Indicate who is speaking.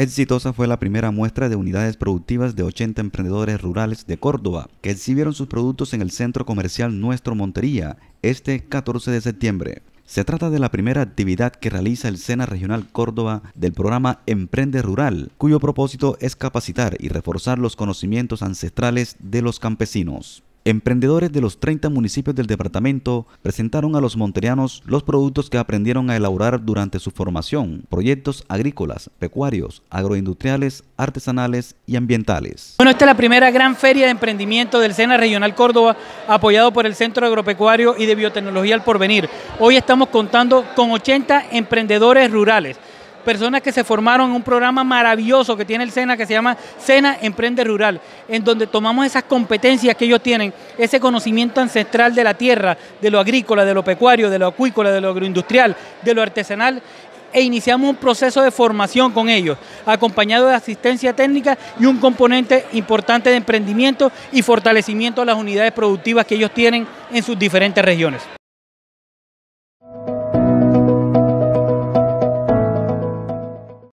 Speaker 1: Exitosa fue la primera muestra de unidades productivas de 80 emprendedores rurales de Córdoba que exhibieron sus productos en el centro comercial Nuestro Montería este 14 de septiembre. Se trata de la primera actividad que realiza el SENA Regional Córdoba del programa Emprende Rural, cuyo propósito es capacitar y reforzar los conocimientos ancestrales de los campesinos. Emprendedores de los 30 municipios del departamento presentaron a los monterianos los productos que aprendieron a elaborar durante su formación, proyectos agrícolas, pecuarios, agroindustriales, artesanales y ambientales.
Speaker 2: Bueno, esta es la primera gran feria de emprendimiento del SENA Regional Córdoba, apoyado por el Centro Agropecuario y de Biotecnología al Porvenir. Hoy estamos contando con 80 emprendedores rurales personas que se formaron en un programa maravilloso que tiene el SENA, que se llama SENA Emprende Rural, en donde tomamos esas competencias que ellos tienen, ese conocimiento ancestral de la tierra, de lo agrícola, de lo pecuario, de lo acuícola, de lo agroindustrial, de lo artesanal, e iniciamos un proceso de formación con ellos, acompañado de asistencia técnica y un componente importante de emprendimiento y fortalecimiento de las unidades productivas que ellos tienen en sus diferentes regiones.